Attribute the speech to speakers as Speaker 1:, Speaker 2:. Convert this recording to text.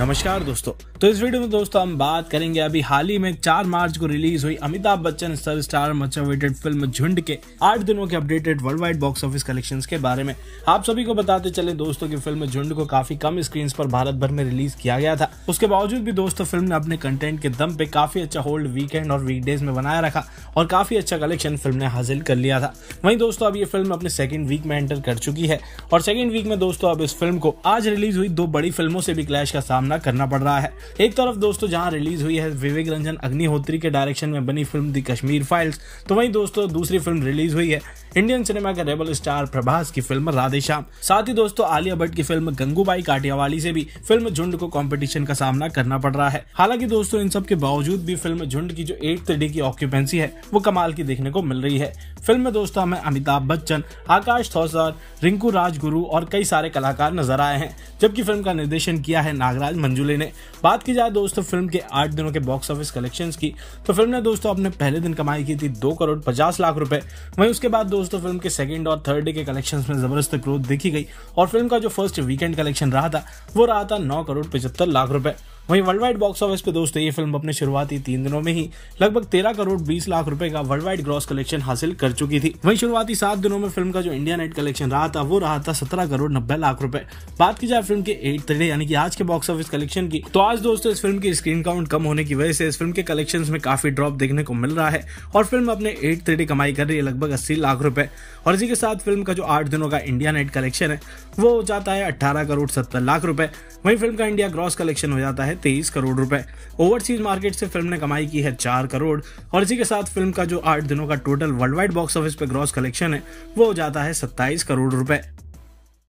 Speaker 1: नमस्कार दोस्तों तो इस वीडियो में दोस्तों हम बात करेंगे अभी हाल ही में 4 मार्च को रिलीज हुई Amitabh Bachchan sir star much awaited film Jhund के आठ दिनों के updated world wide box office collections के बारे में आप सभी को बताते चले दोस्तों की फिल्म झुंड को काफी कम स्क्रीन पर भारत भर में रिलीज किया गया था उसके बावजूद भी दोस्तों फिल्म ने अपने कंटेंट के दम पे काफी अच्छा होल्ड वीकेंड और वीकडेज में बनाया रखा और काफी अच्छा कलेक्शन फिल्म ने हासिल कर लिया था वही दोस्तों अब ये फिल्म अपने सेकेंड वीक में एंटर कर चुकी है और सेकेंड वीक में दोस्तों अब इस फिल्म को आज रिलीज हुई दो बड़ी फिल्मों से भी क्लैश का सामना सामना करना पड़ रहा है एक तरफ दोस्तों जहां रिलीज हुई है विवेक रंजन अग्निहोत्री के डायरेक्शन में बनी फिल्म दी कश्मीर फाइल्स तो वहीं दोस्तों दूसरी फिल्म रिलीज हुई है इंडियन सिनेमा के रेबल स्टार प्रभास की फिल्म राधेश्याम साथ ही दोस्तों आलिया भट्ट की फिल्म गंगूबाई काटियावाली से भी फिल्म झुंड को कॉम्पिटिशन का सामना करना पड़ रहा है हालांकि दोस्तों इन सब के बावजूद भी फिल्म झुंड की जो एट्थ डे की ऑक्यूपेंसी है वो कमाल की देखने को मिल रही है फिल्म में दोस्तों हमें अमिताभ बच्चन आकाश थौसर रिंकू राजगुरु और कई सारे कलाकार नजर आए हैं जबकि फिल्म का निर्देशन किया है नागराज मंजुले ने बात की जाए दोस्तों फिल्म के आठ दिनों के बॉक्स ऑफिस कलेक्शन की तो फिल्म ने दोस्तों अपने पहले दिन कमाई की थी दो करोड़ पचास लाख रूपए वहीं उसके बाद दोस्तों दोस्तों फिल्म के सेकंड और थर्ड डे के कलेक्शन में जबरदस्त ग्रोथ देखी गई और फिल्म का जो फर्स्ट वीकेंड कलेक्शन रहा था वो रहा था नौ करोड़ पचहत्तर लाख रुपए वहीं वर्ल्ड वाइड बॉक्स ऑफिस पे दोस्तों ये फिल्म अपने शुरुआती तीन दिनों में ही लगभग तेरह करोड़ बीस लाख रुपए का वर्ल्ड वाइड ग्रॉस कलेक्शन हासिल कर चुकी थी वहीं शुरुआती सात दिनों में फिल्म का जो इंडिया नेट कलेक्शन रहा था वो रहा था सत्रह करोड़ नब्बे लाख रुपए बात की जाए फिल्म के एट डे यानी कि आज के बॉक्स ऑफिस कलेक्शन की तो आज दोस्तों इस फिल्म की स्क्रीन काउंट कम होने की वजह से इस फिल्म के कलेक्शन में काफी ड्रॉप देखने को मिल रहा है और फिल्म अपने एट डे कमाई कर रही है लगभग अस्सी लाख रूपए और इसी के साथ फिल्म का जो आठ दिनों का इंडिया नेट कलेक्शन है वो हो जाता है अट्ठारह करोड़ सत्तर लाख रूपए वहीं फिल्म का इंडिया ग्रॉस कलेक्शन हो जाता है तेईस करोड़ रुपए ओवरसीज मार्केट से फिल्म ने कमाई की है चार करोड़ और इसी के साथ फिल्म का जो आठ दिनों का total world wide box office पे ग्रॉस कलेक्शन है वो हो जाता है सत्ताईस करोड़ रुपए